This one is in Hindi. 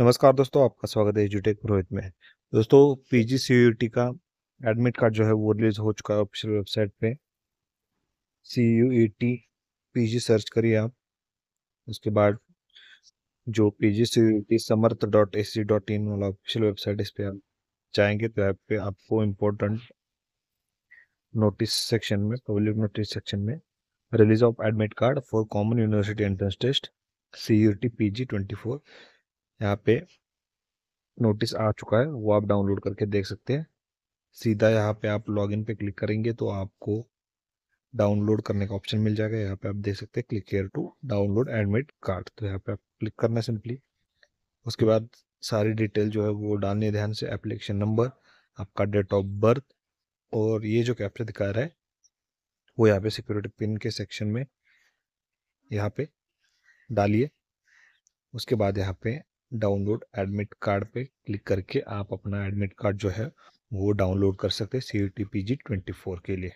नमस्कार दोस्तों आपका स्वागत है एजुटेक पुरोहित में दोस्तों पीजी का एडमिट कार्ड जो है वो रिलीज हो चुका है ऑफिशियल वेबसाइट पे C U E T P search करिए आप उसके बाद जो P G C U T Samarth dot A C dot in वाला ऑफिशियल वेबसाइट इस पर आप जाएंगे तो ऐप पे आपको इम्पोर्टेंट नोटिस सेक्शन में पब्लिक नोटिस सेक्शन में release of admit card for common university entrance test C U T P G twenty four यहाँ पे नोटिस आ चुका है वो आप डाउनलोड करके देख सकते हैं सीधा यहाँ पे आप लॉगिन पे क्लिक करेंगे तो आपको डाउनलोड करने का ऑप्शन मिल जाएगा यहाँ पे आप देख सकते हैं click here to download admit card तो यहाँ पे आप क्लिक करना सिंपली उसके बाद सारी डिटेल जो है वो डालनी ध्यान से एप्लीकेशन नंबर आपका डेट ऑफ बर्थ और ये जो कैप्चर दिखा रहा है वो यहाँ पे सिक्योरिटी पिन के सेक्शन में यहाँ पे डालिए उसके बाद यहाँ पे डाउनलोड एडमिट कार्ड पे क्लिक करके आप अपना एडमिट कार्ड जो है वो डाउनलोड कर सकते हैं C T P G twenty four के लिए